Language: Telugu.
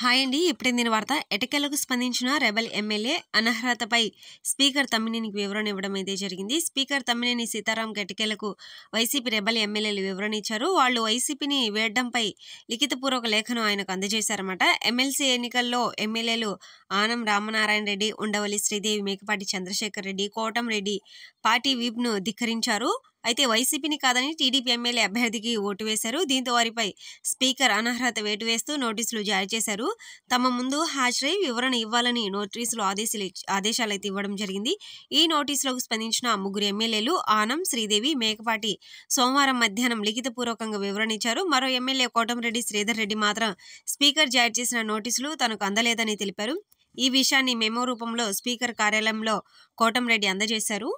హాయ్ అండి ఇప్పుడే నేను వార్త ఎటకెలకు స్పందించిన రెబల్ ఎమ్మెల్యే అనర్హతపై స్పీకర్ తమ్మినేనికి వివరణ ఇవ్వడం అయితే జరిగింది స్పీకర్ తమ్మినేని సీతారాం గటికెలకు వైసీపీ రెబల్ ఎమ్మెల్యేలు వివరణ ఇచ్చారు వాళ్ళు వైసీపీని వేయడంపై లిఖితపూర్వక లేఖను ఆయనకు అందజేశారన్నమాట ఎమ్మెల్సీ ఎన్నికల్లో ఎమ్మెల్యేలు ఆనం రామనారాయణ రెడ్డి ఉండవల్లి శ్రీదేవి మేకపాటి చంద్రశేఖర్ రెడ్డి కోటం రెడ్డి పార్టీ వీప్ను ధిక్కరించారు అయితే వైసీపీని కాదని టీడీపీ ఎమ్మెల్యే అభ్యర్థికి ఓటు వేశారు దీంతో వారిపై స్పీకర్ అనర్హత వేటు వేస్తూ నోటీసులు జారీ చేశారు తమ ముందు హాజరై వివరణ ఇవ్వాలని నోటీసులు ఆదేశాలు ఆదేశాలైతే ఇవ్వడం జరిగింది ఈ నోటీసులకు స్పందించిన ముగ్గురు ఎమ్మెల్యేలు ఆనం శ్రీదేవి మేకపాటి సోమవారం మధ్యాహ్నం లిఖితపూర్వకంగా వివరణ ఇచ్చారు మరో ఎమ్మెల్యే కోటంరెడ్డి శ్రీధర్ రెడ్డి మాత్రం స్పీకర్ జారీ చేసిన నోటీసులు తనకు అందలేదని తెలిపారు ఈ విషయాన్ని మెమో రూపంలో స్పీకర్ కార్యాలయంలో కోటంరెడ్డి అందజేశారు